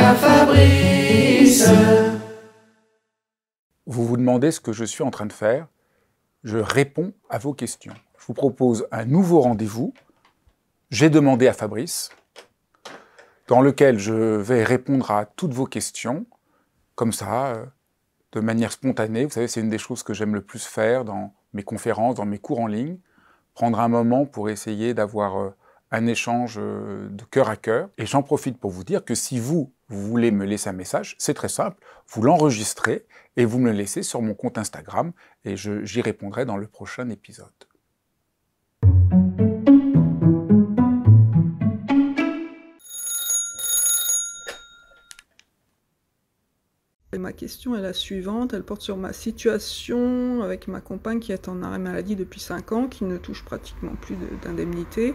à Fabrice. Vous vous demandez ce que je suis en train de faire Je réponds à vos questions. Je vous propose un nouveau rendez-vous. J'ai demandé à Fabrice, dans lequel je vais répondre à toutes vos questions, comme ça, euh, de manière spontanée. Vous savez, c'est une des choses que j'aime le plus faire dans mes conférences, dans mes cours en ligne. Prendre un moment pour essayer d'avoir euh, un échange euh, de cœur à cœur. Et j'en profite pour vous dire que si vous, voulez me laisser un message, c'est très simple, vous l'enregistrez et vous me le laissez sur mon compte Instagram et j'y répondrai dans le prochain épisode. ma question est la suivante, elle porte sur ma situation avec ma compagne qui est en arrêt maladie depuis 5 ans, qui ne touche pratiquement plus d'indemnité.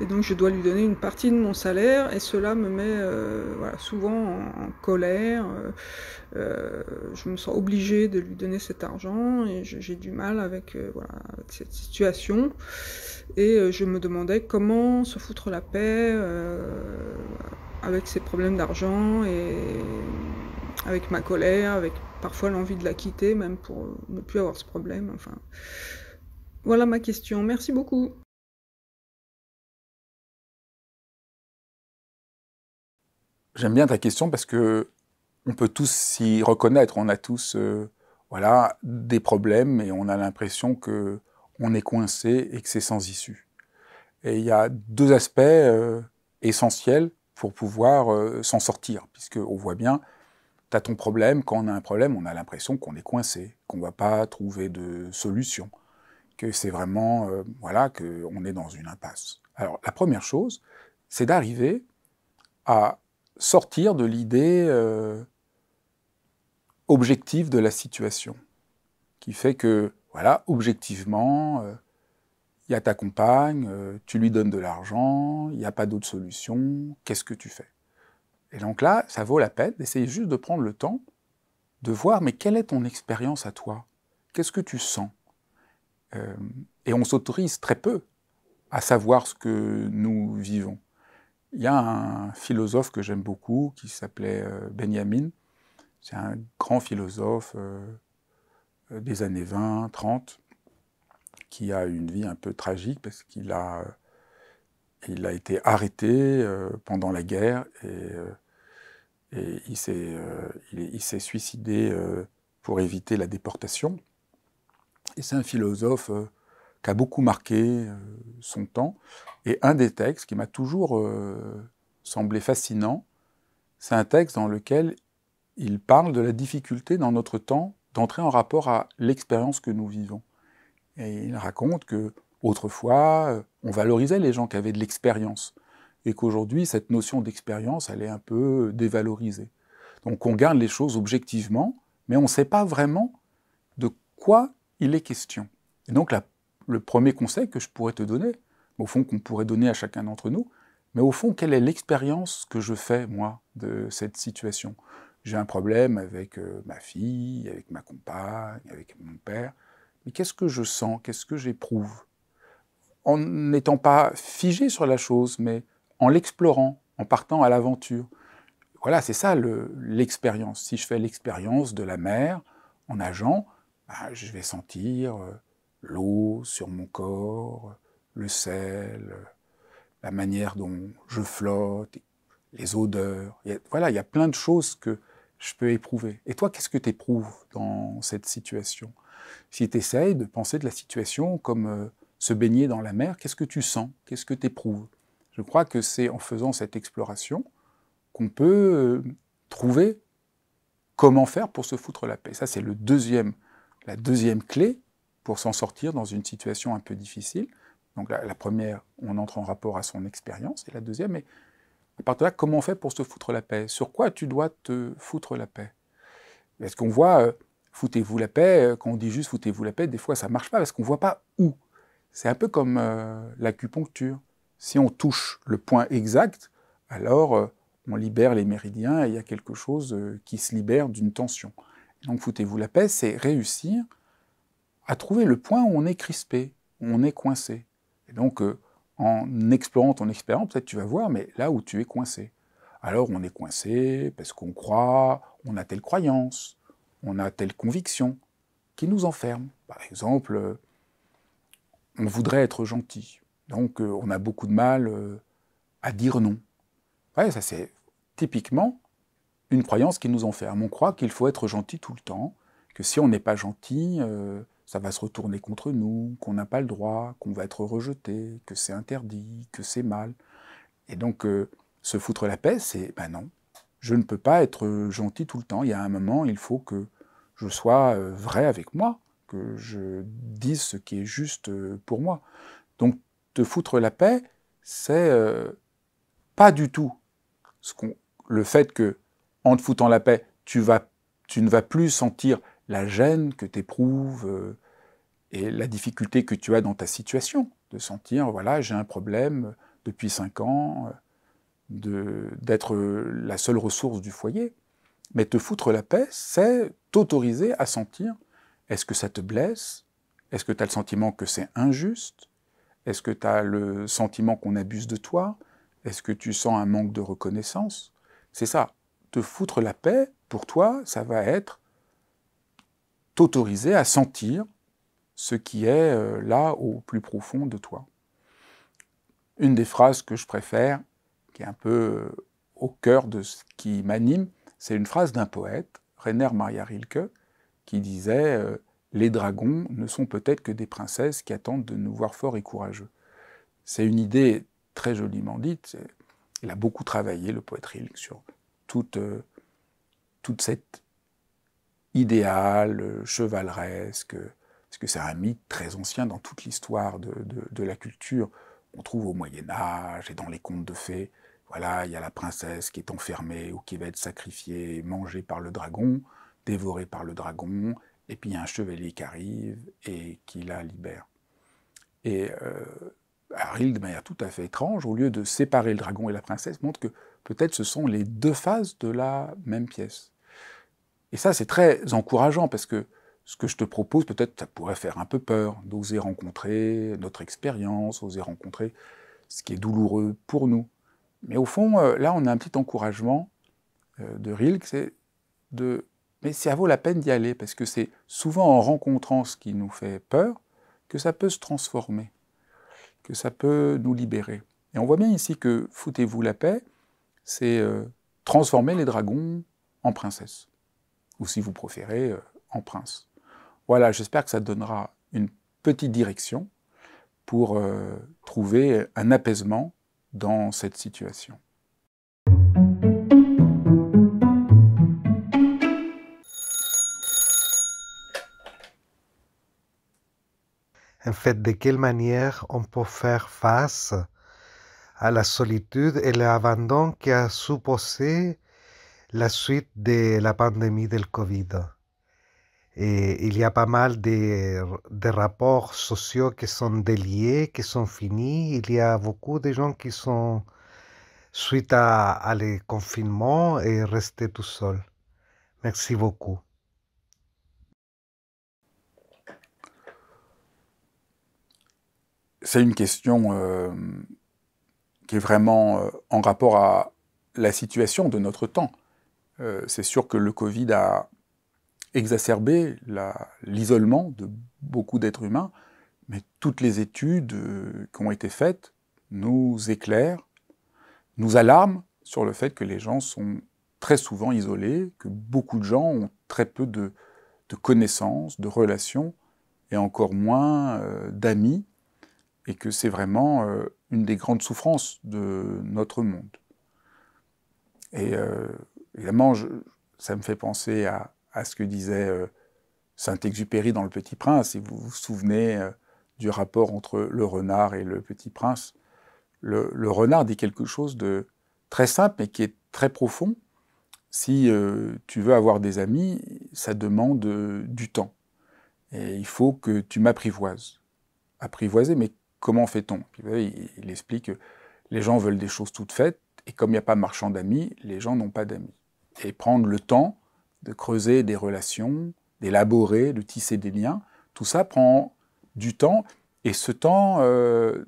Et donc je dois lui donner une partie de mon salaire et cela me met euh, souvent en, colère. Euh, euh, je me sens obligée de lui donner cet argent et j'ai du mal avec, cette situation. Et je me demandais comment se foutre la paix avec ces problèmes d'argent et avec ma colère, avec parfois l'envie de la quitter, même pour euh, ne plus avoir ce problème. Enfin, voilà ma question. Merci beaucoup. J'aime bien ta question parce que on peut tous s'y reconnaître. On a tous, euh, voilà, des problèmes et on a l'impression que on est coincé et que c'est sans issue. Et il y a deux aspects euh, essentiels pour pouvoir s'en sortir, puisque voit bien tu as ton problème, quand on a un problème, on a l'impression qu'on est coincé, qu'on ne va pas trouver de solution, que c'est vraiment, euh, voilà, qu'on est dans une impasse. Alors, la première chose, c'est d'arriver à sortir de l'idée euh, objective de la situation, qui fait que, voilà, objectivement, euh, il y a ta compagne, tu lui donnes de l'argent, il n'y a pas d'autre solution, qu'est-ce que tu fais et donc là, ça vaut la peine d'essayer juste de prendre le temps de voir, mais quelle est ton expérience à toi Qu'est-ce que tu sens euh, Et on s'autorise très peu à savoir ce que nous vivons. Il y a un philosophe que j'aime beaucoup qui s'appelait euh, Benjamin. C'est un grand philosophe euh, des années 20, 30, qui a une vie un peu tragique parce qu'il a il a été arrêté euh, pendant la guerre et, euh, euh, il s'est suicidé pour éviter la déportation. Et c'est un philosophe qui a beaucoup marqué son temps. Et un des textes qui m'a toujours semblé fascinant, c'est un texte dans lequel il parle de la difficulté dans notre temps d'entrer en rapport à l'expérience que nous vivons. Et il raconte que Autrefois, euh, on valorisait les gens qui avaient de l'expérience et qu'aujourd'hui, cette notion d'expérience, elle est un peu dévalorisée. Donc on garde les choses objectivement, mais on ne sait pas vraiment de quoi il est question. Et donc le premier conseil que je pourrais te donner, au fond qu'on pourrait donner à chacun d'entre nous, mais au fond, quelle est l'expérience que je fais, moi, de cette situation J'ai un problème avec euh, ma fille, avec ma compagne, avec mon père, mais qu'est-ce que je sens Qu'est-ce que j'éprouve en n'étant pas figé sur la chose, mais en l'explorant, en partant à l'aventure. Voilà, c'est ça l'expérience. si je fais l'expérience de la mer en nageant, bah, je vais sentir euh, l'eau sur mon corps, le sel, la manière dont je flotte, les odeurs. voilà, il y a plein de choses que je peux éprouver. Et toi, qu'est-ce que tu éprouves dans cette situation Si tu essayes de penser de la situation comme euh, se baigner dans la mer, qu'est-ce que tu sens Qu'est-ce que tu éprouves Je crois que c'est en faisant cette exploration qu'on peut euh, trouver comment faire pour se foutre la paix. Ça, c'est le deuxième, la deuxième clé pour s'en sortir dans une situation un peu difficile. Donc la, première, on entre en rapport à son expérience, et la deuxième est, à partir là, comment on fait pour se foutre la paix Sur quoi tu dois te foutre la paix Est-ce qu'on voit, euh, foutez-vous la paix, euh, quand on dit juste foutez-vous la paix, des fois ça marche pas, parce qu'on voit pas où c'est un peu comme euh, l'acupuncture. Si on touche le point exact, alors euh, on libère les méridiens et il y a quelque chose euh, qui se libère d'une tension. Donc foutez-vous la paix, c'est réussir à trouver le point où on est crispé, où on est coincé. Et donc en explorant ton expérience, peut-être tu vas voir, mais là où tu es coincé. Alors on est coincé parce qu'on croit, on a telle croyance, on a telle conviction qui nous enferme. Par exemple, on voudrait être gentil. Donc, euh, on a beaucoup de mal euh, à dire non. Ouais, ça, c'est typiquement une croyance qui nous enferme. On croit qu'il faut être gentil tout le temps, que si on n'est pas gentil, euh, ça va se retourner contre nous, qu'on n'a pas le droit, qu'on va être rejeté, que c'est interdit, que c'est mal. Et donc, se foutre la paix, c'est ben non, je ne peux pas être gentil tout le temps. Il y a un moment, il faut que je sois vrai avec moi que je dise ce qui est juste euh, pour moi. Donc, te foutre la paix, c'est euh, pas du tout le fait que, en te foutant la paix, tu, ne vas plus sentir la gêne que tu éprouves euh, et la difficulté que tu as dans ta situation. De sentir, voilà, j'ai un problème depuis cinq ans, d'être la seule ressource du foyer. Mais te foutre la paix, c'est t'autoriser à sentir est-ce que ça te blesse Est-ce que tu as le sentiment que c'est injuste Est-ce que tu as le sentiment qu'on abuse de toi Est-ce que tu sens un manque de reconnaissance C'est ça. Te foutre la paix, pour toi, ça va être t'autoriser à sentir ce qui est euh, là au plus profond de toi. Une des phrases que je préfère, qui est un peu euh, au cœur de ce qui m'anime, c'est une phrase d'un poète, Rainer Maria Rilke, qui disait euh, Les dragons ne sont peut-être que des princesses qui attendent de nous voir forts et courageux. C'est une idée très joliment dite. Il a beaucoup travaillé, le poète Rilke, sur toute, euh, toute cette idéal euh, chevaleresque, parce que c'est un mythe très ancien dans toute l'histoire de, de, la culture. On trouve au Moyen Âge et dans les contes de fées, voilà, il y a la princesse qui est enfermée ou qui va être sacrifiée, et mangée par le dragon dévoré par le dragon, et puis il y a un chevalier qui arrive et qui la libère. Et euh, de manière tout à fait étrange, au lieu de séparer le dragon et la princesse, montre que peut-être ce sont les deux phases de la même pièce. Et ça, c'est très encourageant parce que ce que je te propose, peut-être ça pourrait faire un peu peur d'oser rencontrer notre expérience, oser rencontrer ce qui est douloureux pour nous. Mais au fond, euh, là, on a un petit encouragement euh, de Rilke, c'est de mais ça vaut la peine d'y aller, parce que c'est souvent en rencontrant ce qui nous fait peur que ça peut se transformer, que ça peut nous libérer. Et on voit bien ici que foutez-vous la paix, c'est euh, transformer les dragons en princesses, ou si vous préférez, euh, en princes. Voilà, j'espère que ça donnera une petite direction pour euh, trouver un apaisement dans cette situation. En fait, de quelle manière on peut faire face à la solitude et l'abandon qui a supposé la suite de la pandémie du Covid. Et il y a pas mal de, rapports sociaux qui sont déliés, qui sont finis. Il y a beaucoup de gens qui sont, suite à, les confinements, et restés tout seuls. Merci beaucoup. c'est une question euh, qui est vraiment euh, en rapport à la situation de notre temps. Euh, c'est sûr que le Covid a exacerbé l'isolement de beaucoup d'êtres humains, mais toutes les études qui ont été faites nous éclairent, nous alarment sur le fait que les gens sont très souvent isolés, que beaucoup de gens ont très peu de connaissances, de relations, et encore moins d'amis et que c'est vraiment euh, une des grandes souffrances de notre monde. Et euh, évidemment, ça me fait penser à, ce que disait euh, Saint-Exupéry dans Le Petit Prince, si vous vous souvenez euh, du rapport entre le renard et le Petit Prince. Le, le, renard dit quelque chose de très simple, mais qui est très profond. Si tu veux avoir des amis, ça demande du temps. Et il faut que tu m'apprivoises apprivoiser, mais comment fait-on bah il, explique que les gens veulent des choses toutes faites, et comme il n'y a pas de marchand d'amis, les gens n'ont pas d'amis. Et prendre le temps de creuser des relations, d'élaborer, de tisser des liens, tout ça prend du temps, et ce temps euh,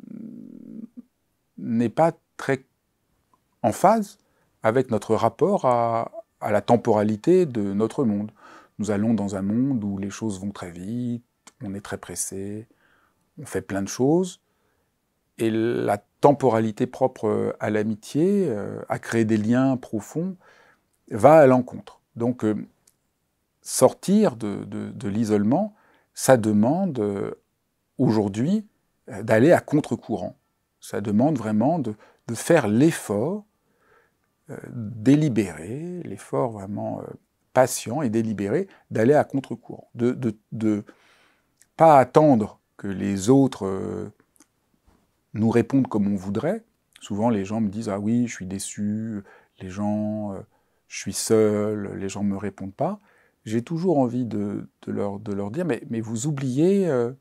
n'est pas très en phase avec notre rapport à la temporalité de notre monde. Nous allons dans un monde où les choses vont très vite, on est très pressé, on fait plein de choses, et la temporalité propre euh, à l'amitié, euh, à créer des liens profonds, va à l'encontre. Donc euh, sortir de, l'isolement, ça demande aujourd'hui d'aller à contre-courant. Ça demande vraiment de, faire l'effort délibéré, l'effort vraiment patient et délibéré d'aller à contre-courant, de ne pas attendre que les autres euh, nous répondent comme on voudrait, souvent les gens me disent Ah oui, je suis déçu, les gens, euh, je suis seul, les gens ne me répondent pas. J'ai toujours envie de, leur, de leur, dire mais, mais vous oubliez euh,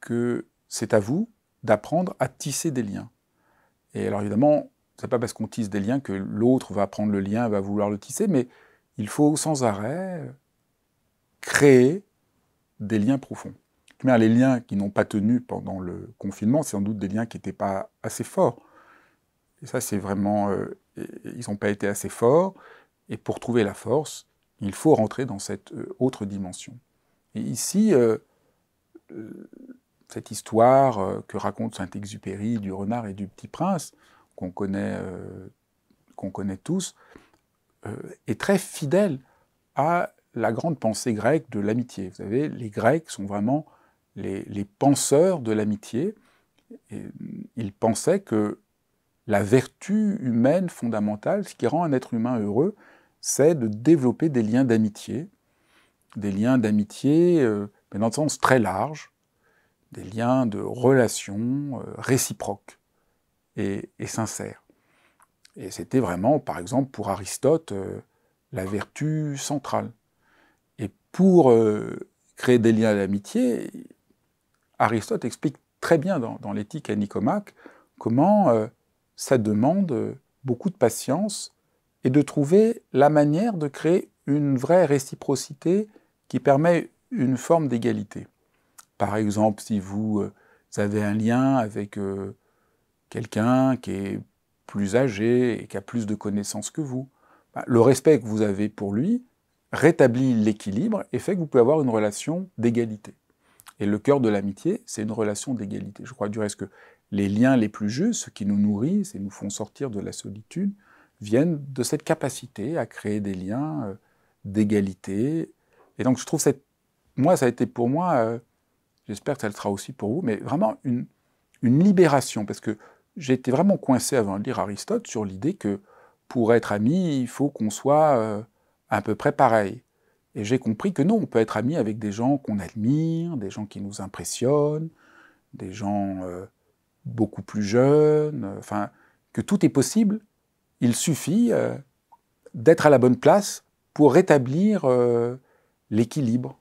que c'est à vous d'apprendre à tisser des liens. Et alors évidemment, ce n'est pas parce qu'on tisse des liens que l'autre va prendre le lien, va vouloir le tisser, mais il faut sans arrêt créer des liens profonds les liens qui n'ont pas tenu pendant le confinement, c'est sans doute des liens qui n'étaient pas assez forts. Et ça, c'est vraiment... Euh, ils n'ont pas été assez forts. Et pour trouver la force, il faut rentrer dans cette euh, autre dimension. Et ici, euh, cette histoire que raconte Saint-Exupéry du renard et du petit prince, qu'on connaît, qu'on connaît tous, est très fidèle à la grande pensée grecque de l'amitié. Vous savez, les Grecs sont vraiment les, penseurs de l'amitié, euh, ils pensaient que la vertu humaine fondamentale, ce qui rend un être humain heureux, c'est de développer des liens d'amitié, des liens d'amitié, euh, mais dans le sens très large, des liens de relations euh, réciproques et, sincères. Et c'était vraiment, par exemple, pour Aristote, la vertu centrale. Et pour créer des liens d'amitié, Aristote explique très bien dans, l'éthique à Nicomaque comment euh, ça demande euh, beaucoup de patience et de trouver la manière de créer une vraie réciprocité qui permet une forme d'égalité. Par exemple, si vous euh, avez un lien avec quelqu'un qui est plus âgé et qui a plus de connaissances que vous, bah, le respect que vous avez pour lui rétablit l'équilibre et fait que vous pouvez avoir une relation d'égalité. Et le cœur de l'amitié, c'est une relation d'égalité. Je crois du reste que les liens les plus justes, ceux qui nous nourrissent et nous font sortir de la solitude, viennent de cette capacité à créer des liens euh, d'égalité. Et donc je trouve cette... Moi, ça a été pour moi, euh, j'espère que ça le sera aussi pour vous, mais vraiment une, libération, parce que j'ai été vraiment coincé avant de lire Aristote sur l'idée que pour être ami, il faut qu'on soit euh, à peu près pareil. Et j'ai compris que non, on peut être ami avec des gens qu'on admire, des gens qui nous impressionnent, des gens euh, beaucoup plus jeunes, euh, enfin, que tout est possible. Il suffit euh, d'être à la bonne place pour rétablir l'équilibre.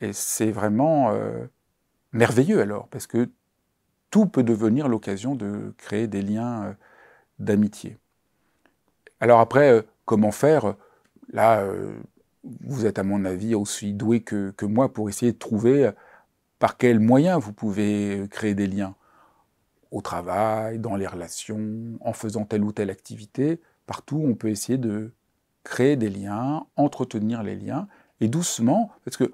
et c'est vraiment merveilleux alors, parce que tout peut devenir l'occasion de créer des liens d'amitié. Alors après, comment faire Là, vous êtes à mon avis aussi doué que, que, moi pour essayer de trouver par quels moyens vous pouvez créer des liens. Au travail, dans les relations, en faisant telle ou telle activité, partout on peut essayer de créer des liens, entretenir les liens, et doucement, parce que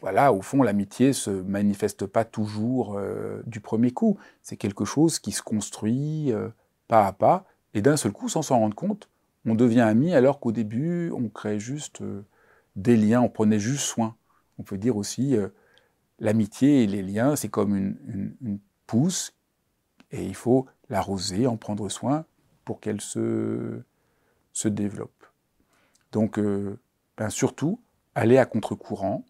voilà, au fond, l'amitié se manifeste pas toujours euh, du premier coup. C'est quelque chose qui se construit euh, pas à pas, et d'un seul coup, sans s'en rendre compte, on devient ami alors qu'au début, on crée juste euh, des liens, on prenait juste soin. On peut dire aussi, euh, l'amitié et les liens, c'est comme une, pousse, et il faut l'arroser, en prendre soin pour qu'elle se, développe. Donc, euh, ben surtout, aller à contre-courant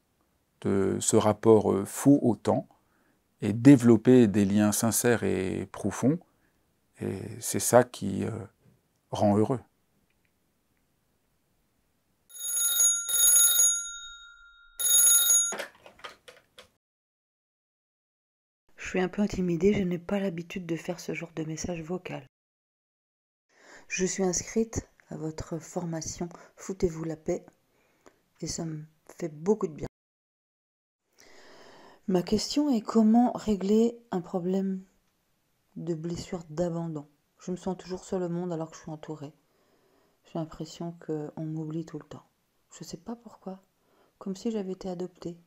de ce rapport euh, faux au temps et développer des liens sincères et profonds, et c'est ça qui rend heureux. suis un peu intimidée, je n'ai pas l'habitude de faire ce genre de message vocal. Je suis inscrite à votre formation Foutez-vous la paix et ça me fait beaucoup de bien. Ma question est comment régler un problème de blessure d'abandon Je me sens toujours sur au monde alors que je suis entourée. J'ai l'impression qu'on m'oublie tout le temps. Je ne sais pas pourquoi. Comme si j'avais été adoptée.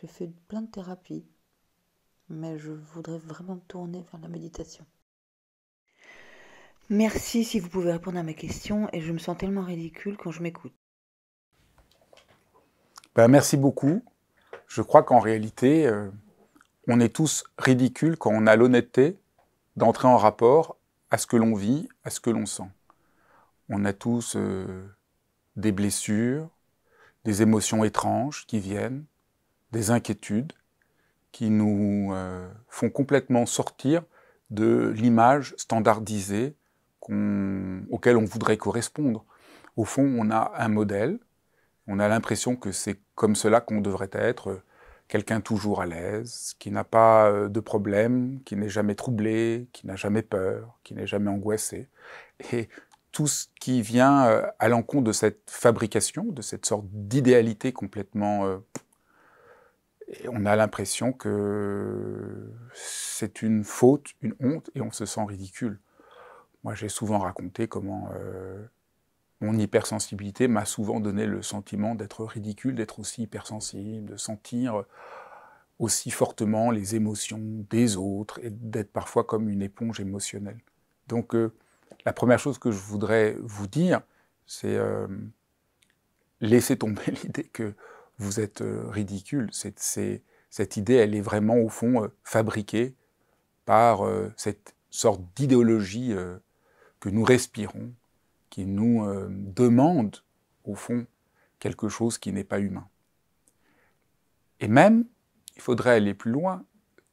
J'ai fait plein de thérapies, mais je voudrais vraiment tourner vers la méditation. Merci si vous pouvez répondre à ma question et je me sens tellement ridicule quand je m'écoute. Ben, merci beaucoup. Je crois qu'en réalité, euh, on est tous ridicules quand on a l'honnêteté d'entrer en rapport à ce que l'on vit, à ce que l'on sent. On a tous euh, des blessures, des émotions étranges qui viennent, des inquiétudes, qui nous euh, font complètement sortir de l'image standardisée auquel on voudrait correspondre. Au fond, on a un modèle, on a l'impression que c'est comme cela qu'on devrait être, quelqu'un toujours à l'aise, qui n'a pas euh, de problème, qui n'est jamais troublé, qui n'a jamais peur, qui n'est jamais angoissé. Et tout ce qui vient euh, à l'encontre de cette fabrication, de cette sorte d'idéalité complètement on a l'impression que c'est une faute, une honte, et on se sent ridicule. Moi, j'ai souvent raconté comment euh, mon hypersensibilité m'a souvent donné le sentiment d'être ridicule, d'être aussi hypersensible, de sentir aussi fortement les émotions des autres et d'être parfois comme une éponge émotionnelle. Donc, euh, la première chose que je voudrais vous dire, c'est euh, laisser tomber l'idée que vous êtes euh, ridicule. Cette, idée, elle est vraiment, au fond, euh, fabriquée par euh, cette sorte d'idéologie que nous respirons, qui nous demande, au fond, quelque chose qui n'est pas humain. Et même, il faudrait aller plus loin,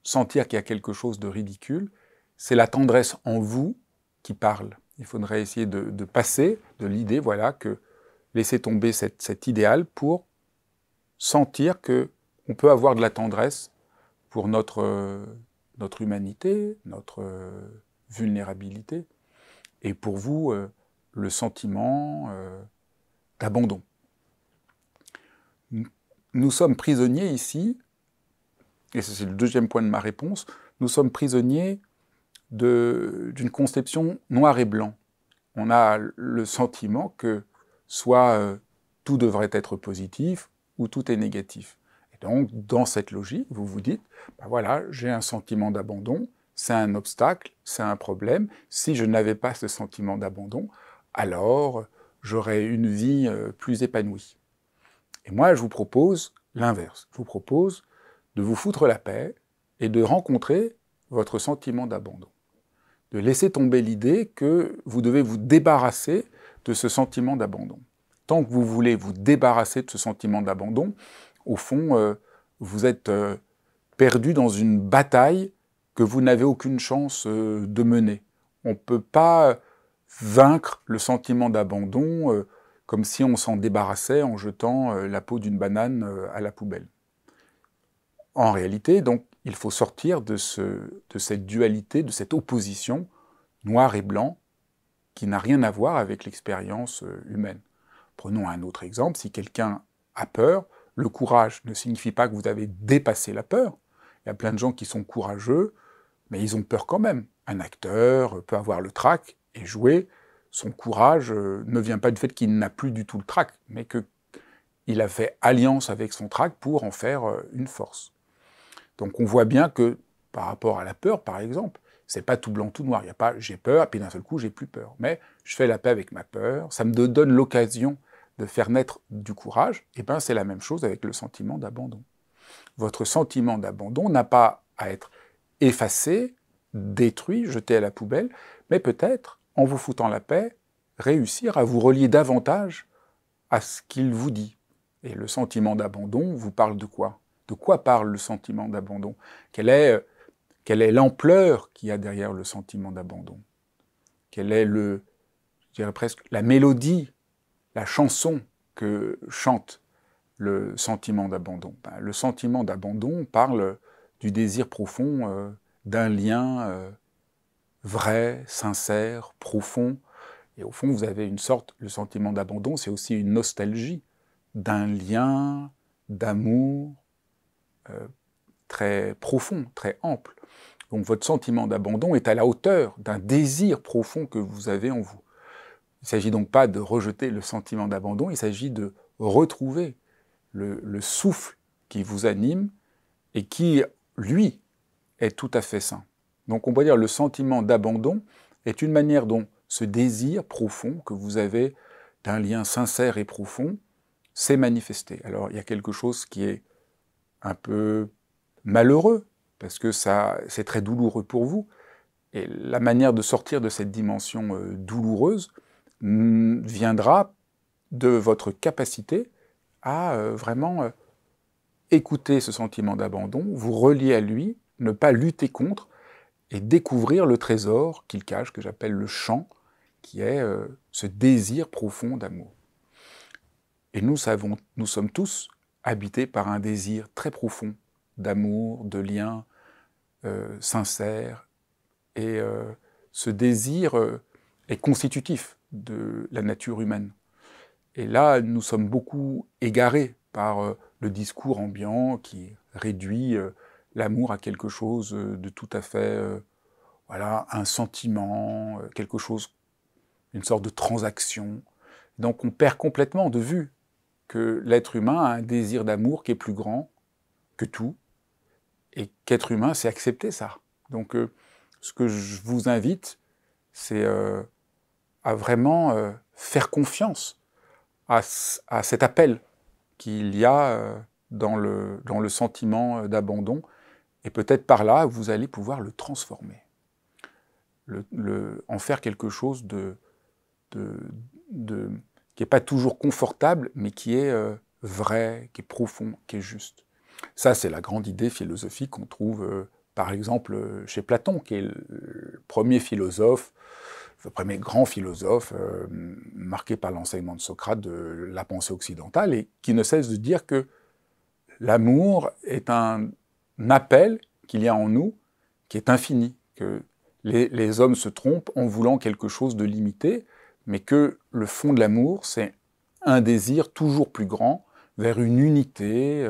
sentir qu'il y a quelque chose de ridicule, c'est la tendresse en vous qui parle. Il faudrait essayer de, passer de l'idée, voilà, que laisser tomber cet idéal pour sentir que on peut avoir de la tendresse pour notre, euh, notre humanité, notre euh, vulnérabilité, et pour vous, euh, le sentiment d'abandon. Nous sommes prisonniers ici, et c'est le deuxième point de ma réponse, nous sommes prisonniers d'une conception noir et blanc. On a le sentiment que soit tout devrait être positif, où tout est négatif. Et donc, dans cette logique, vous vous dites, bah voilà, j'ai un sentiment d'abandon, c'est un obstacle, c'est un problème. Si je n'avais pas ce sentiment d'abandon, alors j'aurais une vie euh, plus épanouie. Et moi, je vous propose l'inverse. Je vous propose de vous foutre la paix et de rencontrer votre sentiment d'abandon. De laisser tomber l'idée que vous devez vous débarrasser de ce sentiment d'abandon tant que vous voulez vous débarrasser de ce sentiment d'abandon, au fond, euh, vous êtes euh, perdu dans une bataille que vous n'avez aucune chance euh, de mener. On ne peut pas vaincre le sentiment d'abandon comme si on s'en débarrassait en jetant la peau d'une banane à la poubelle. En réalité, donc, il faut sortir de, ce, de cette dualité, de cette opposition noir et blanc qui n'a rien à voir avec l'expérience humaine. Prenons un autre exemple, si quelqu'un a peur, le courage ne signifie pas que vous avez dépassé la peur. Il y a plein de gens qui sont courageux, mais ils ont peur quand même. Un acteur peut avoir le trac et jouer. Son courage euh, ne vient pas du fait qu'il n'a plus du tout le trac, mais qu'il a fait alliance avec son trac pour en faire euh, une force. Donc on voit bien que par rapport à la peur, par exemple, c'est pas tout blanc, tout noir. Il y a pas j'ai peur, puis d'un seul coup, j'ai plus peur. Mais je fais la paix avec ma peur. Ça me donne l'occasion de faire naître du courage. Et bien, c'est la même chose avec le sentiment d'abandon. Votre sentiment d'abandon n'a pas à être effacé, détruit, jeté à la poubelle, mais peut-être, en vous foutant la paix, réussir à vous relier davantage à ce qu'il vous dit. Et le sentiment d'abandon vous parle de quoi De quoi parle le sentiment d'abandon quel est euh, quelle est l'ampleur qu'il y a derrière le sentiment d'abandon Quelle est le, je dirais presque, la mélodie, la chanson que chante le sentiment d'abandon ben, Le sentiment d'abandon parle du désir profond euh, d'un lien euh, vrai, sincère, profond. Et au fond, vous avez une sorte, le sentiment d'abandon, c'est aussi une nostalgie d'un lien d'amour euh, très profond, très ample. Donc votre sentiment d'abandon est à la hauteur d'un désir profond que vous avez en vous. Il ne s'agit donc pas de rejeter le sentiment d'abandon, il s'agit de retrouver le, souffle qui vous anime et qui, lui, est tout à fait sain. Donc on peut dire le sentiment d'abandon est une manière dont ce désir profond que vous avez d'un lien sincère et profond s'est manifesté. Alors il y a quelque chose qui est un peu malheureux parce que ça, c'est très douloureux pour vous. Et la manière de sortir de cette dimension euh, douloureuse hum, viendra de votre capacité à euh, vraiment euh, écouter ce sentiment d'abandon, vous relier à lui, ne pas lutter contre et découvrir le trésor qu'il cache, que j'appelle le champ, qui est ce désir profond d'amour. Et nous nous sommes tous habités par un désir très profond d'amour, de lien euh, sincères. Et euh, ce désir euh, est constitutif de la nature humaine. Et là, nous sommes beaucoup égarés par euh, le discours ambiant qui réduit l'amour à quelque chose de tout à fait, voilà, un sentiment, quelque chose, une sorte de transaction. Donc on perd complètement de vue que l'être humain a un désir d'amour qui est plus grand que tout, et qu'être humain, c'est accepter ça. Donc, euh, ce que je vous invite, c'est euh, à vraiment euh, faire confiance à, cet appel qu'il y a dans le, dans le sentiment d'abandon, et peut-être par là, vous allez pouvoir le transformer, le, en faire quelque chose de, de, qui n'est pas toujours confortable, mais qui est vrai, qui est profond, qui est juste. Ça, c'est la grande idée philosophique qu'on trouve, euh, par exemple, euh, chez Platon, qui est le premier philosophe le premier grand philosophe euh, marqué par l'enseignement de Socrate de la pensée occidentale et qui ne cesse de dire que l'amour est un appel qu'il y a en nous qui est infini, que les, hommes se trompent en voulant quelque chose de limité, mais que le fond de l'amour, c'est un désir toujours plus grand vers une unité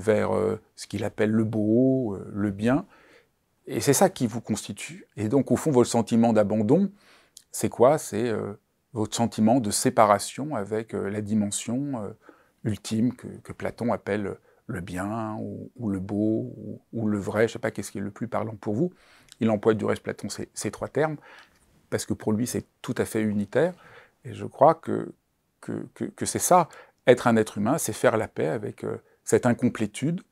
vers euh, ce qu'il appelle le beau, euh, le bien. Et c'est ça qui vous constitue. Et donc, au fond, votre sentiment d'abandon, c'est quoi C'est euh, votre sentiment de séparation avec la dimension ultime que, Platon appelle le bien ou, le beau ou, le vrai, je ne sais pas qu'est-ce qui est le plus parlant pour vous. Il emploie du reste Platon ces, trois termes, parce que pour lui c'est tout à fait unitaire, et je crois que, que, c'est ça, être un être humain, c'est faire la paix avec cette incomplétude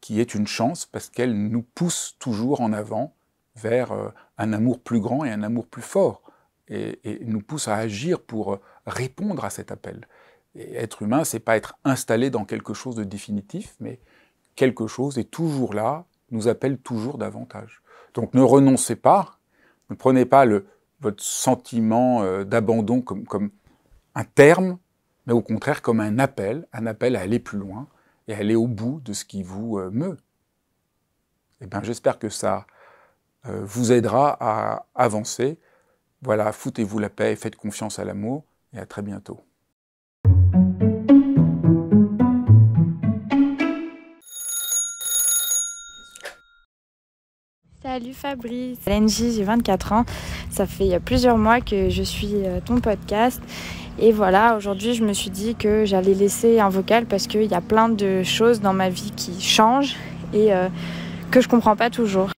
qui est une chance parce qu'elle nous pousse toujours en avant vers euh, un amour plus grand et un amour plus fort et, nous pousse à agir pour euh, répondre à cet appel. Et être humain, c'est pas être installé dans quelque chose de définitif, mais quelque chose est toujours là, nous appelle toujours davantage. Donc ne renoncez pas, ne prenez pas le, votre sentiment euh, d'abandon comme, comme un terme, mais au contraire comme un appel, un appel à aller plus loin, et aller au bout de ce qui vous euh, meut. Eh bien, j'espère que ça euh, vous aidera à avancer. Voilà, foutez-vous la paix, faites confiance à l'amour, et à très bientôt. Salut Fabrice. LNJ, j'ai 24 ans. Ça fait plusieurs mois que je suis euh, ton podcast et voilà, aujourd'hui, je me suis dit que j'allais laisser un vocal parce qu'il y a plein de choses dans ma vie qui changent et euh, que je comprends pas toujours.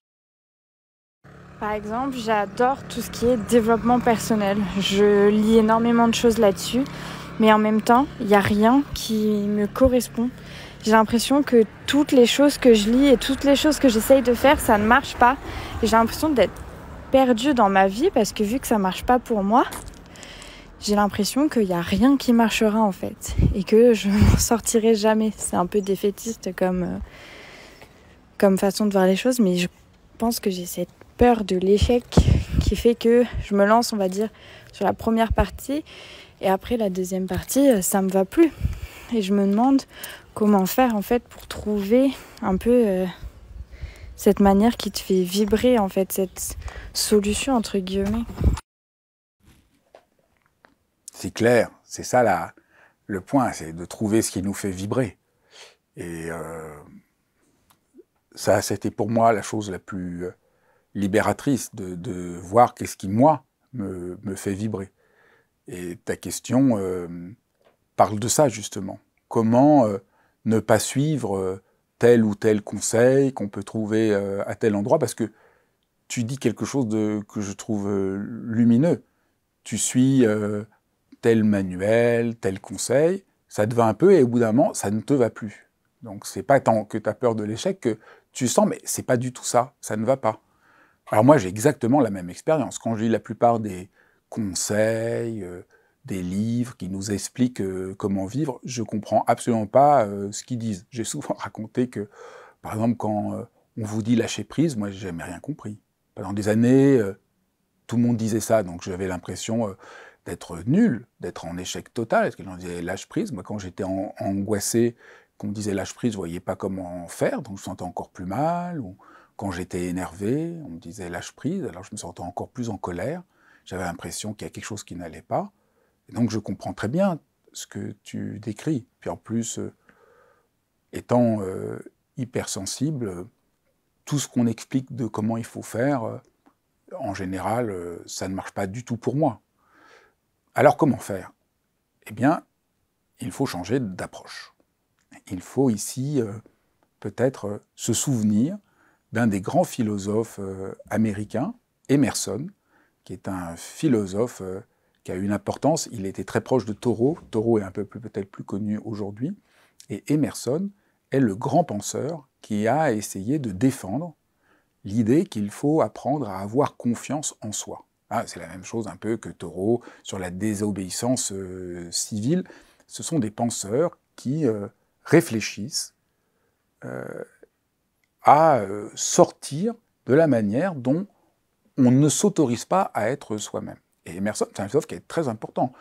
Par exemple, j'adore tout ce qui est développement personnel. Je lis énormément de choses là-dessus, mais en même temps, il n'y a rien qui me correspond. J'ai l'impression que toutes les choses que je lis et toutes les choses que j'essaye de faire, ça ne marche pas. j'ai l'impression d'être perdue dans ma vie parce que vu que ça ne marche pas pour moi, j'ai l'impression qu'il n'y a rien qui marchera en fait et que je m'en sortirai jamais. C'est un peu défaitiste comme, euh, comme façon de voir les choses, mais je pense que j'ai cette peur de l'échec qui fait que je me lance, on va dire, sur la première partie et après la deuxième partie, euh, ça me va plus. Et je me demande comment faire en fait pour trouver un peu euh, cette manière qui te fait vibrer en fait, cette solution entre guillemets. C'est clair, c'est ça là, le point, c'est de trouver ce qui nous fait vibrer. Et euh, ça, c'était pour moi la chose la plus euh, libératrice, de, voir qu'est-ce qui, moi, me, fait vibrer. Et ta question euh, parle de ça, justement. Comment ne pas suivre tel ou tel conseil qu'on peut trouver à tel endroit Parce que tu dis quelque chose de, que je trouve lumineux. Tu suis tel manuel, tel conseil, ça te va un peu et au bout d'un moment, ça ne te va plus. Donc c'est pas tant que tu as peur de l'échec que tu sens, mais c'est pas du tout ça, ça ne va pas. Alors moi, j'ai exactement la même expérience. Quand je lis la plupart des conseils, euh, des livres qui nous expliquent euh, comment vivre, je comprends absolument pas euh, ce qu'ils disent. J'ai souvent raconté que, par exemple, quand on vous dit lâcher prise, moi, j'ai jamais rien compris. Pendant des années, tout le monde disait ça, donc j'avais l'impression d'être nul, d'être en échec total. Est-ce que ont disaient lâche prise Moi, quand j'étais angoissé, qu'on me disait lâche prise, je ne voyais pas comment faire, donc je me sentais encore plus mal. Ou quand j'étais énervé, on me disait lâche prise, alors je me sentais encore plus en colère. J'avais l'impression qu'il y a quelque chose qui n'allait pas. donc, je comprends très bien ce que tu décris. Puis en plus, euh, étant euh, hypersensible, tout ce qu'on explique de comment il faut faire, euh, en général, ça ne marche pas du tout pour moi. Alors comment faire Eh bien, il faut changer d'approche. Il faut ici euh, peut-être euh, se souvenir d'un des grands philosophes euh, américains, Emerson, qui est un philosophe qui a une importance. Il était très proche de Thoreau. Thoreau est un peu peut-être plus connu aujourd'hui. Et Emerson est le grand penseur qui a essayé de défendre l'idée qu'il faut apprendre à avoir confiance en soi. Ah, c'est la même chose un peu que Thoreau sur la désobéissance euh, civile. Ce sont des penseurs qui euh, réfléchissent euh, à sortir de la manière dont on ne s'autorise pas à être soi-même. Et Emerson, c'est un philosophe qui est très important.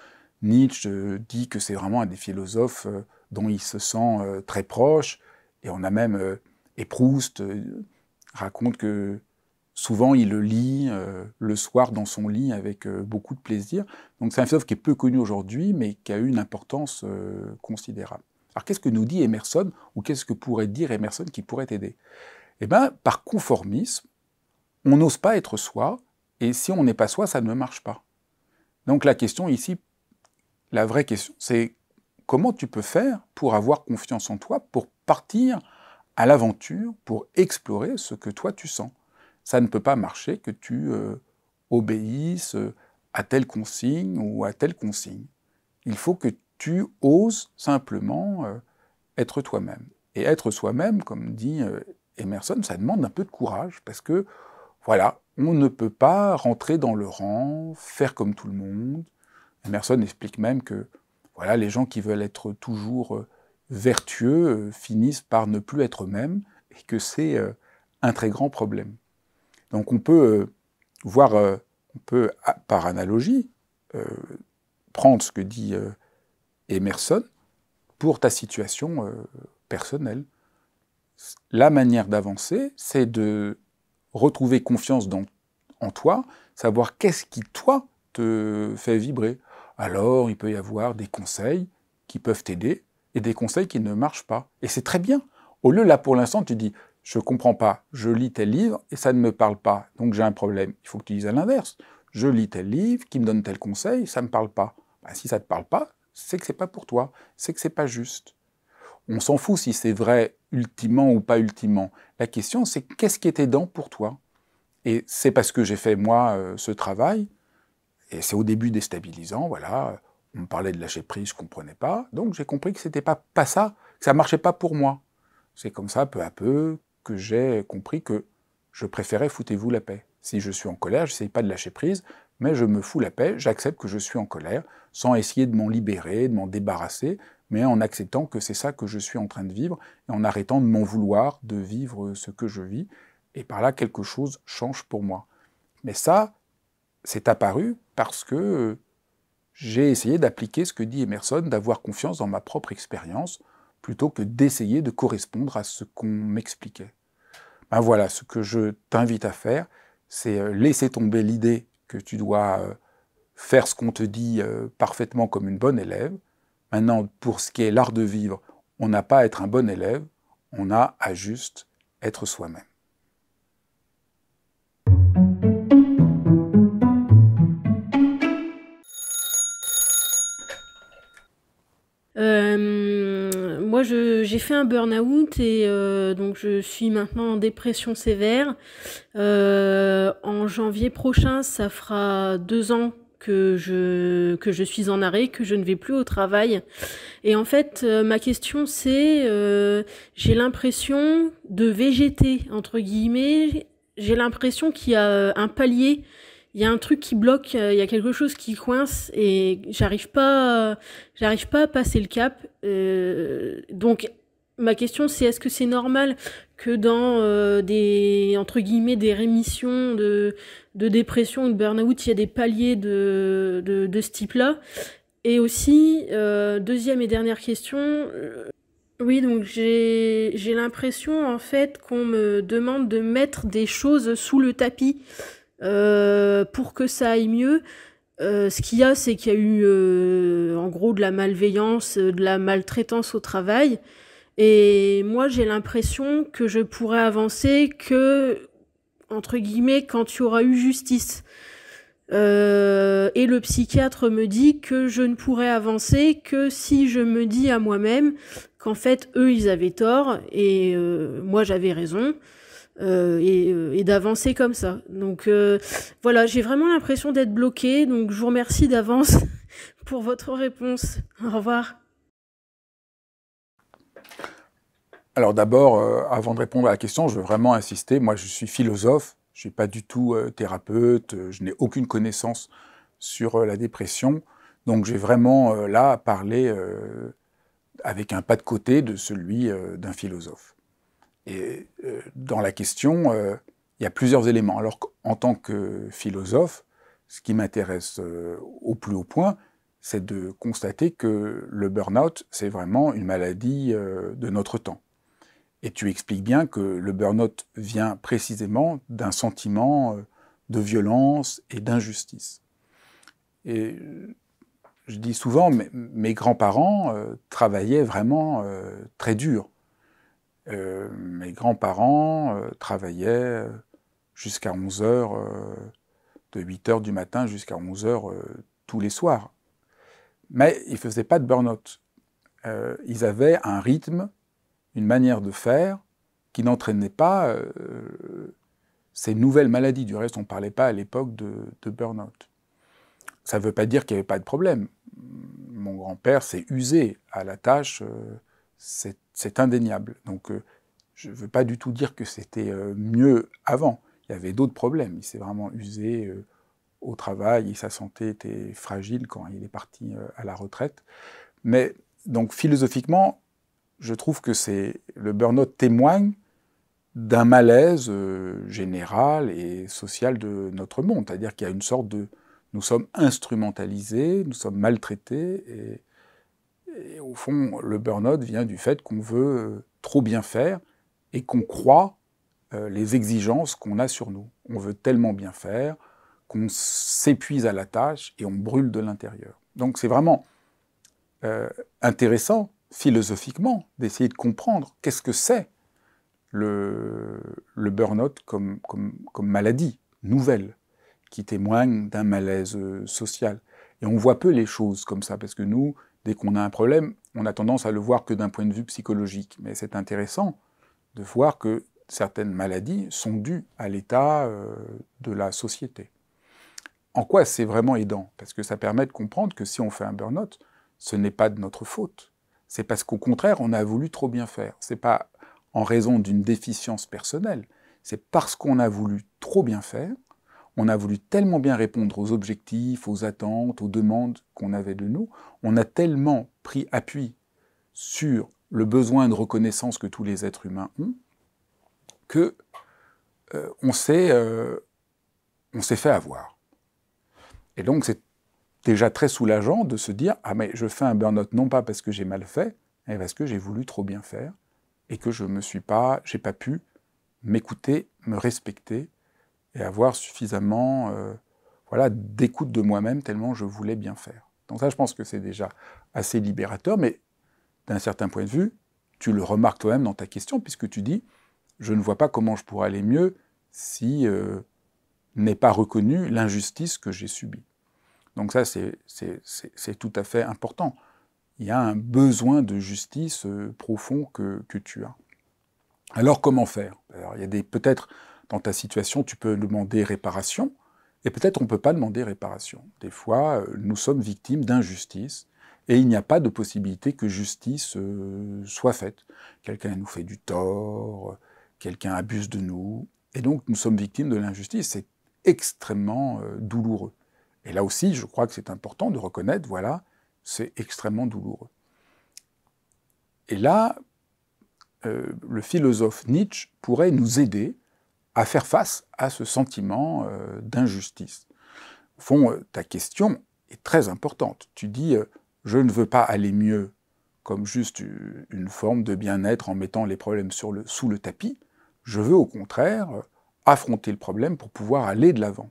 Nietzsche dit que c'est vraiment un des philosophes dont il se sent très proche, et on a même, et Proust raconte que souvent il le lit euh, le soir dans son lit avec euh, beaucoup de plaisir. Donc c'est un philosophe qui est peu connu aujourd'hui, mais qui a eu une importance euh, considérable. Alors qu'est-ce que nous dit Emerson, ou qu'est-ce que pourrait dire Emerson qui pourrait t'aider Eh bien, par conformisme, on n'ose pas être soi, et si on n'est pas soi, ça ne marche pas. Donc la question ici, la vraie question, c'est comment tu peux faire pour avoir confiance en toi, pour partir à l'aventure, pour explorer ce que toi tu sens ça ne peut pas marcher que tu euh, obéisses euh, à telle consigne ou à telle consigne. Il faut que tu oses simplement euh, être toi-même. Et être soi-même, comme dit Emerson, ça demande un peu de courage parce que, voilà, on ne peut pas rentrer dans le rang, faire comme tout le monde. Emerson explique même que, voilà, les gens qui veulent être toujours vertueux finissent par ne plus être eux-mêmes et que c'est un très grand problème. Donc on peut euh, voir, euh, on peut ah, par analogie euh, prendre ce que dit Emerson pour ta situation personnelle. La manière d'avancer, c'est de retrouver confiance en toi, savoir qu'est-ce qui, toi, te fait vibrer. Alors, il peut y avoir des conseils qui peuvent t'aider et des conseils qui ne marchent pas. Et c'est très bien. Au lieu, là, pour l'instant, tu dis, je ne comprends pas, je lis tel livre et ça ne me parle pas, donc j'ai un problème. Il faut que tu dises à l'inverse, je lis tel livre qui me donne tel conseil, ça ne me parle pas. Bah, si ça ne te parle pas, c'est que c'est pas pour toi, c'est que c'est pas juste. On s'en fout si c'est vrai ultimement ou pas ultimement. La question, c'est qu'est-ce qui était aidant pour toi Et c'est parce que j'ai fait, moi, euh, ce travail, et c'est au début déstabilisant, voilà, on me parlait de lâcher prise, je ne comprenais pas, donc j'ai compris que c'était pas, pas ça, que ça marchait pas pour moi. C'est comme ça, peu à peu, que j'ai compris que je préférais foutez-vous la paix. Si je suis en colère, j'essaye pas de lâcher prise, mais je me fous la paix, j'accepte que je suis en colère, sans essayer de m'en libérer, de m'en débarrasser, mais en acceptant que c'est ça que je suis en train de vivre, et en arrêtant de m'en vouloir, de vivre ce que je vis, et par là quelque chose change pour moi. Mais ça, c'est apparu parce que j'ai essayé d'appliquer ce que dit Emerson, d'avoir confiance dans ma propre expérience, plutôt que d'essayer de correspondre à ce qu'on m'expliquait. Ben voilà, ce que je t'invite à faire, c'est euh, laisser tomber l'idée que tu dois euh, faire ce qu'on te dit euh, parfaitement comme une bonne élève. Maintenant, pour ce qui est l'art de vivre, on n'a pas à être un bon élève, on a à juste être soi-même j'ai fait un burn-out et euh, donc je suis maintenant en dépression sévère. Euh, en janvier prochain, ça fera deux ans que je, que je suis en arrêt, que je ne vais plus au travail. Et en fait, euh, ma question c'est, j'ai l'impression de végéter, entre guillemets, j'ai l'impression qu'il y a un palier il y a un truc qui bloque, il euh, y a quelque chose qui coince et j'arrive pas, euh, j'arrive pas à passer le cap. Euh, donc ma question c'est est-ce que c'est normal que dans des entre guillemets des rémissions de, dépression ou de burn-out, il y a des paliers de, de, ce type-là Et aussi deuxième et dernière question. Oui, donc j'ai l'impression en fait qu'on me demande de mettre des choses sous le tapis. Euh, pour que ça aille mieux. Euh, ce qu'il y a, c'est qu'il y a eu euh, en gros de la malveillance, de la maltraitance au travail. Et moi, j'ai l'impression que je pourrais avancer que, entre guillemets, quand il y aura eu justice. et le psychiatre me dit que je ne pourrais avancer que si je me dis à moi-même qu'en fait, eux, ils avaient tort et moi, j'avais raison. Euh, euh, et, d'avancer comme ça. Donc euh, voilà, j'ai vraiment l'impression d'être bloqué. donc je vous remercie d'avance pour votre réponse. Au revoir. Alors d'abord, avant de répondre à la question, je veux vraiment insister, moi je suis philosophe, je ne suis pas du tout thérapeute, je n'ai aucune connaissance sur la dépression, donc j'ai vraiment là à parler avec un pas de côté de celui d'un philosophe. Et euh, dans la question, euh, il y a plusieurs éléments. Alors qu'en tant que philosophe, ce qui m'intéresse euh, au plus haut point, c'est de constater que le burn-out, c'est vraiment une maladie de notre temps. Et tu expliques bien que le burn-out vient précisément d'un sentiment de violence et d'injustice. Et je dis souvent, mes, grands-parents travaillaient vraiment très dur. Euh, mes grands-parents euh, travaillaient euh, jusqu'à 11 h de 8 h du matin jusqu'à 11 heures tous les soirs. Mais ils ne faisaient pas de burn-out. ils avaient un rythme, une manière de faire qui n'entraînait pas ces nouvelles maladies. Du reste, on ne parlait pas à l'époque de, de burn-out. Ça ne veut pas dire qu'il n'y avait pas de problème. Mon grand-père s'est usé à la tâche c'est indéniable. Donc, euh, je ne veux pas du tout dire que c'était euh, mieux avant. Il y avait d'autres problèmes. Il s'est vraiment usé euh, au travail sa santé était fragile quand il est parti à la retraite. Mais donc, philosophiquement, je trouve que c'est le burn-out témoigne d'un malaise général et social de notre monde. C'est-à-dire qu'il y a une sorte de. Nous sommes instrumentalisés, nous sommes maltraités au fond, le burn-out vient du fait qu'on veut euh, trop bien faire et qu'on croit euh, les exigences qu'on a sur nous. On veut tellement bien faire qu'on s'épuise à la tâche et on brûle de l'intérieur. Donc c'est vraiment euh, intéressant philosophiquement d'essayer de comprendre qu'est-ce que c'est le, burn-out comme maladie nouvelle qui témoigne d'un malaise social. Et on voit peu les choses comme ça, parce que nous, Dès qu'on a un problème, on a tendance à le voir que d'un point de vue psychologique. Mais c'est intéressant de voir que certaines maladies sont dues à l'état euh, de la société. En quoi c'est vraiment aidant Parce que ça permet de comprendre que si on fait un burn-out, ce n'est pas de notre faute. C'est parce qu'au contraire, on a voulu trop bien faire. C'est pas en raison d'une déficience personnelle. C'est parce qu'on a voulu trop bien faire on a voulu tellement bien répondre aux objectifs, aux attentes, aux demandes qu'on avait de nous. On a tellement pris appui sur le besoin de reconnaissance que tous les êtres humains ont que euh, euh, on s'est fait avoir. Et donc c'est déjà très soulageant de se dire ah mais je fais un burn-out non pas parce que j'ai mal fait, mais parce que j'ai voulu trop bien faire et que je me suis pas j'ai pas pu m'écouter, me respecter et avoir suffisamment euh, voilà, d'écoute de moi-même tellement je voulais bien faire. Donc ça, je pense que c'est déjà assez libérateur, mais d'un certain point de vue, tu le remarques toi-même dans ta question, puisque tu dis, je ne vois pas comment je pourrais aller mieux si euh, n'est pas reconnue l'injustice que j'ai subie. Donc ça, c'est tout à fait important. Il y a un besoin de justice euh, profond que, tu as. Alors comment faire Il y a peut-être dans ta situation, tu peux demander réparation, et peut-être on ne peut pas demander réparation. Des fois, euh, nous sommes victimes d'injustice, et il n'y a pas de possibilité que justice euh, soit faite. Quelqu'un nous fait du tort, quelqu'un abuse de nous, et donc nous sommes victimes de l'injustice. C'est extrêmement euh, douloureux. Et là aussi, je crois que c'est important de reconnaître, voilà, c'est extrêmement douloureux. Et là, le philosophe Nietzsche pourrait nous aider à faire face à ce sentiment euh, d'injustice. Au fond, euh, ta question est très importante. Tu dis euh, je ne veux pas aller mieux comme juste une forme de bien-être en mettant les problèmes sous le tapis. Je veux au contraire affronter le problème pour pouvoir aller de l'avant.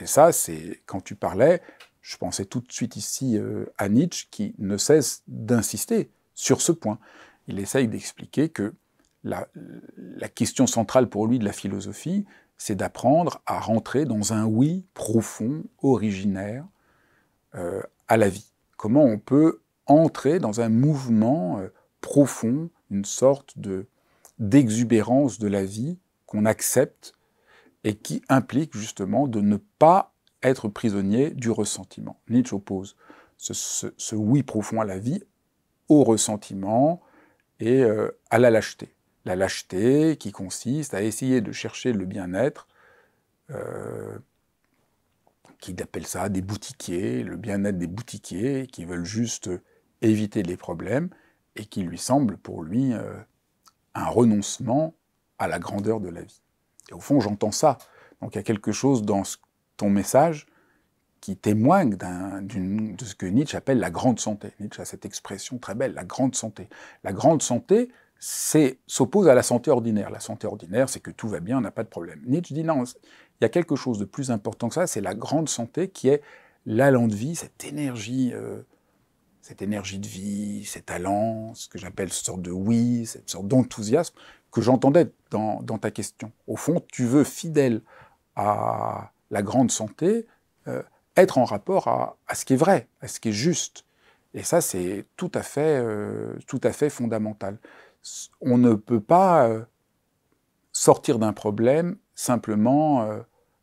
Et ça, c'est quand tu parlais, je pensais tout de suite ici à Nietzsche qui ne cesse d'insister sur ce point. Il essaye d'expliquer que la, question centrale pour lui de la philosophie, c'est d'apprendre à rentrer dans un oui profond, originaire, euh, à la vie. Comment on peut entrer dans un mouvement euh, profond, une sorte de d'exubérance de la vie qu'on accepte et qui implique justement de ne pas être prisonnier du ressentiment. Nietzsche oppose ce, oui profond à la vie au ressentiment et euh, à la lâcheté la lâcheté qui consiste à essayer de chercher le bien-être, euh, qui appelle ça des boutiquiers, le bien-être des boutiquiers, qui veulent juste éviter les problèmes, et qui lui semble pour lui euh, un renoncement à la grandeur de la vie. Et au fond, j'entends ça. Donc il y a quelque chose dans ton message qui témoigne de ce que Nietzsche appelle la grande santé. Nietzsche a cette expression très belle, la grande santé. La grande santé, s'oppose à la santé ordinaire. La santé ordinaire, c'est que tout va bien, on n'a pas de problème. Nietzsche dit non, il y a quelque chose de plus important que ça, c'est la grande santé qui est l'allant de vie, cette énergie, euh, cette énergie de vie, cet allant, ce que j'appelle ce sorte de oui, cette sorte d'enthousiasme que j'entendais dans, ta question. Au fond, tu veux, fidèle à la grande santé, euh, être en rapport à, ce qui est vrai, à ce qui est juste. Et ça, c'est tout, euh, tout à fait fondamental on ne peut pas euh, sortir d'un problème simplement euh,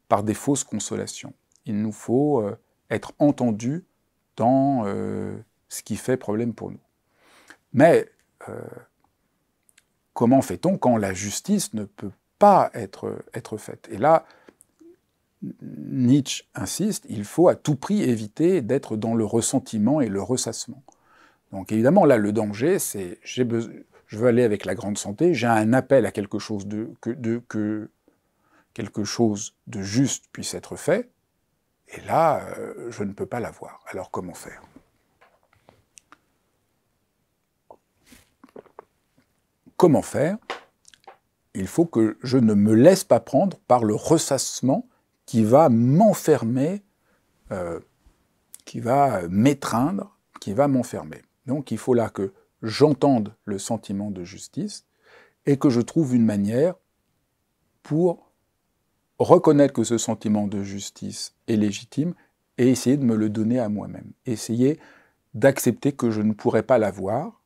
par des fausses consolations. Il nous faut euh, être entendu dans ce qui fait problème pour nous. Mais comment fait-on quand la justice ne peut pas être, être faite Et là, Nietzsche insiste, il faut à tout prix éviter d'être dans le ressentiment et le ressassement. Donc évidemment, là, le danger, c'est j'ai besoin je veux aller avec la grande santé, j'ai un appel à quelque chose de, que, de, quelque chose de juste puisse être fait, et là, euh, je ne peux pas l'avoir. Alors comment faire Comment faire Il faut que je ne me laisse pas prendre par le ressassement qui va m'enfermer, euh, qui va m'étreindre, qui va m'enfermer. Donc il faut là que j'entende le sentiment de justice et que je trouve une manière pour reconnaître que ce sentiment de justice est légitime et essayer de me le donner à moi-même. Essayer d'accepter que je ne pourrais pas l'avoir,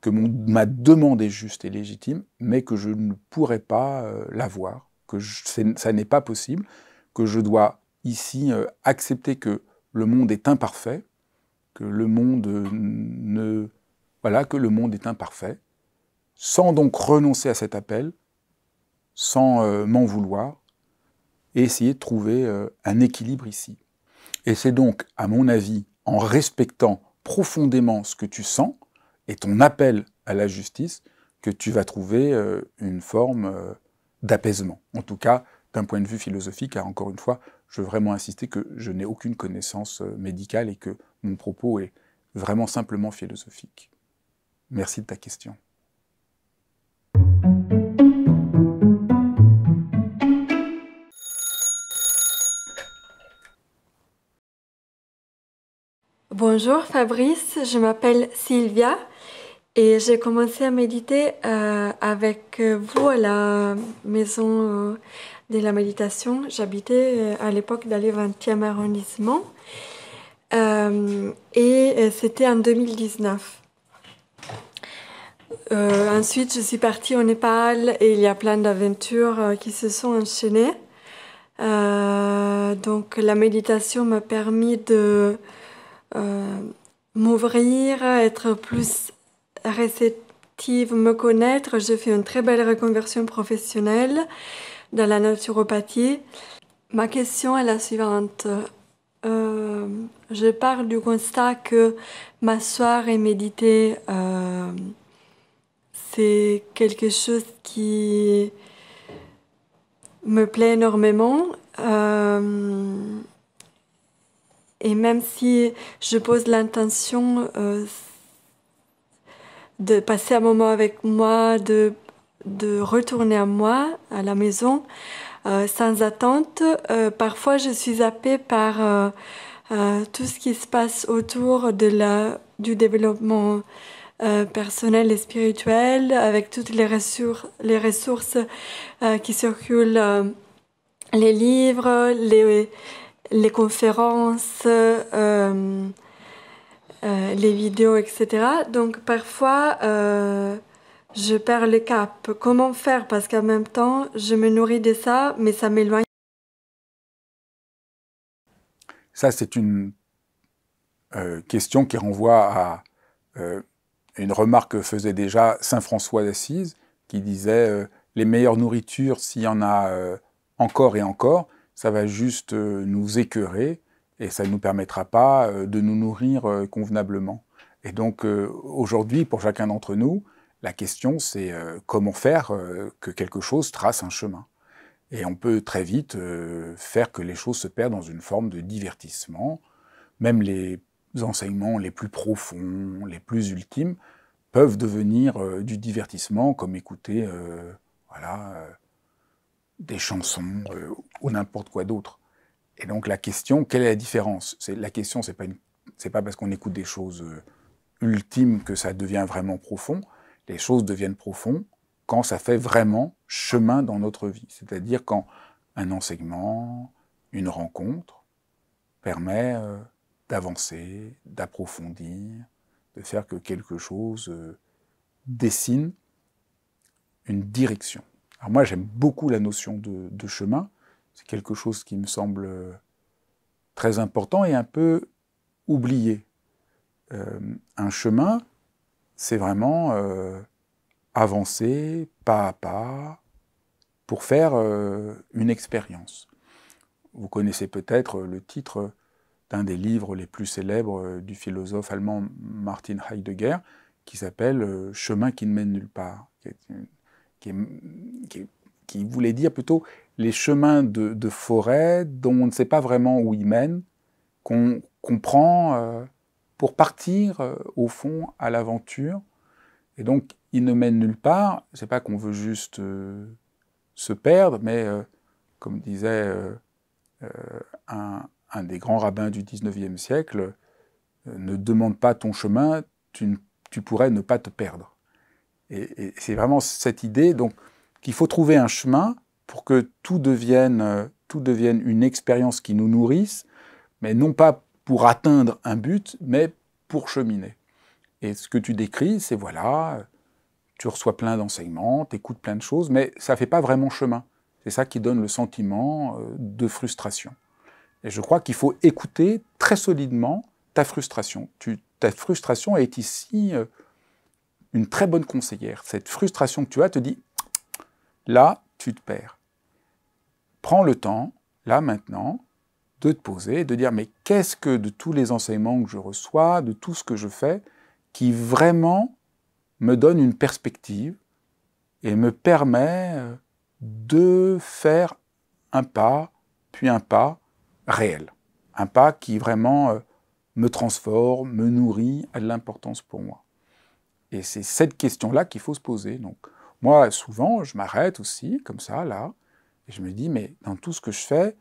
que ma demande est juste et légitime, mais que je ne pourrais pas euh, l'avoir, que ça n'est pas possible, que je dois ici euh, accepter que le monde est imparfait, que le monde euh, ne voilà que le monde est imparfait, sans donc renoncer à cet appel, sans euh, m'en vouloir, et essayer de trouver euh, un équilibre ici. Et c'est donc, à mon avis, en respectant profondément ce que tu sens et ton appel à la justice, que tu vas trouver euh, une forme d'apaisement. En tout cas, d'un point de vue philosophique, car encore une fois, je veux vraiment insister que je n'ai aucune connaissance médicale et que mon propos est vraiment simplement philosophique. Merci de ta question. Bonjour Fabrice, je m'appelle Sylvia et j'ai commencé à méditer euh, avec vous à la maison euh, de la méditation. J'habitais euh, à l'époque dans le 20e arrondissement et c'était en 2019. Euh, ensuite, je suis partie au Népal et il y a plein d'aventures euh, qui se sont enchaînées. Euh, donc la méditation m'a permis de m'ouvrir, être plus réceptive, me connaître. J'ai fait une très belle reconversion professionnelle dans la naturopathie. Ma question est la suivante. je parle du constat que m'asseoir et méditer c'est quelque chose qui me plaît énormément. Euh, et même si je pose l'intention euh, de passer un moment avec moi, de, retourner à moi, à la maison, euh, sans attente, parfois je suis zappée par tout ce qui se passe autour de la, du développement euh, personnel et spirituel avec toutes les, ressources, les ressources euh, qui circulent, euh, les livres, les, les conférences, les vidéos, etc. Donc parfois, je perds le cap. Comment faire Parce qu'en même temps, je me nourris de ça, mais ça m'éloigne. Ça, c'est une question qui renvoie à une remarque faisait déjà Saint François d'Assise, qui disait euh, les meilleures nourritures, s'il y en a euh, encore et encore, ça va juste euh, nous écœurer et ça ne nous permettra pas de nous nourrir convenablement. Et donc aujourd'hui, pour chacun d'entre nous, la question c'est comment faire que quelque chose trace un chemin. Et on peut très vite faire que les choses se perdent dans une forme de divertissement. Même les enseignements les plus profonds, les plus ultimes, peuvent devenir euh, du divertissement, comme écouter euh, voilà, euh, des chansons ou n'importe quoi d'autre. Et donc la question, quelle est la différence La question, ce n'est pas, pas parce qu'on écoute des choses ultimes que ça devient vraiment profond. Les choses deviennent profondes quand ça fait vraiment chemin dans notre vie. C'est-à-dire quand un enseignement, une rencontre permet d'avancer, d'approfondir, de faire que quelque chose euh, dessine une direction. Alors moi j'aime beaucoup la notion de, chemin, c'est quelque chose qui me semble euh, très important et un peu oublié. Euh, un chemin, c'est vraiment avancer pas à pas pour faire une expérience. Vous connaissez peut-être le titre d'un des livres les plus célèbres euh, du philosophe allemand Martin Heidegger, qui s'appelle euh, Chemin qui ne mène nulle part, qui, voulait dire plutôt les chemins de, forêt dont on ne sait pas vraiment où ils mènent, qu'on prend euh, pour partir au fond à l'aventure. Et donc, ils ne mènent nulle part. C'est pas qu'on veut juste se perdre, mais comme disait un, un des grands rabbins du 19e siècle, euh, ne demande pas ton chemin, tu, pourrais ne pas te perdre. Et, c'est vraiment cette idée donc qu'il faut trouver un chemin pour que tout devienne, euh, tout devienne une expérience qui nous nourrisse, mais non pas pour atteindre un but, mais pour cheminer. Et ce que tu décris, c'est voilà, tu reçois plein d'enseignements, tu écoutes plein de choses, mais ça ne fait pas vraiment chemin. C'est ça qui donne le sentiment euh, de frustration. Et je crois qu'il faut écouter très solidement ta frustration. ta frustration est ici euh, une très bonne conseillère. Cette frustration que tu as te dit, là, tu te perds. Prends le temps, là maintenant, de te poser, de dire, mais qu'est-ce que de tous les enseignements que je reçois, de tout ce que je fais, qui vraiment me donne une perspective et me permet euh, de faire un pas, puis un pas, réel. Un pas qui vraiment euh, me transforme, me nourrit, a de l'importance pour moi. Et c'est cette question-là qu'il faut se poser. Donc, moi, souvent, je m'arrête aussi, comme ça, là, et je me dis, mais dans tout ce que je fais,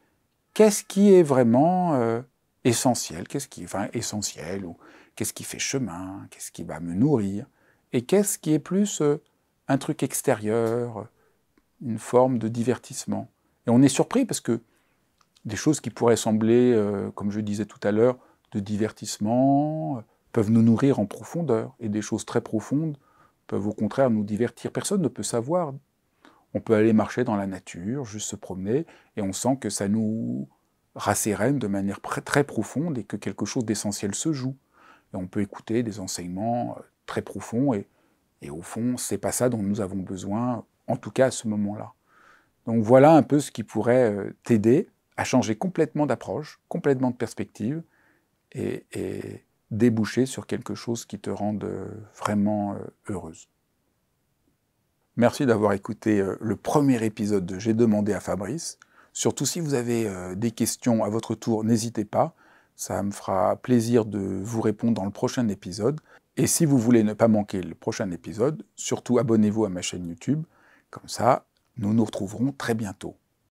qu'est-ce qui est vraiment euh, essentiel Qu'est-ce qui, enfin, essentiel ou qu'est-ce qui fait chemin Qu'est-ce qui va me nourrir Et qu'est-ce qui est plus euh, un truc extérieur, une forme de divertissement Et on est surpris parce que des choses qui pourraient sembler, euh, comme je disais tout à l'heure, de divertissement, euh, peuvent nous nourrir en profondeur. Et des choses très profondes peuvent au contraire nous divertir. Personne ne peut savoir. On peut aller marcher dans la nature, juste se promener, et on sent que ça nous rassérène de manière très profonde et que quelque chose d'essentiel se joue. Et on peut écouter des enseignements euh, très profonds et, et au fond, c'est pas ça dont nous avons besoin, en tout cas à ce moment-là. Donc voilà un peu ce qui pourrait t'aider à changer complètement d'approche, complètement de perspective, et, et, déboucher sur quelque chose qui te rende euh, vraiment euh, heureuse. Merci d'avoir écouté euh, le premier épisode de J'ai demandé à Fabrice. Surtout si vous avez des questions à votre tour, n'hésitez pas. Ça me fera plaisir de vous répondre dans le prochain épisode. Et si vous voulez ne pas manquer le prochain épisode, surtout abonnez-vous à ma chaîne YouTube. Comme ça, nous nous retrouverons très bientôt.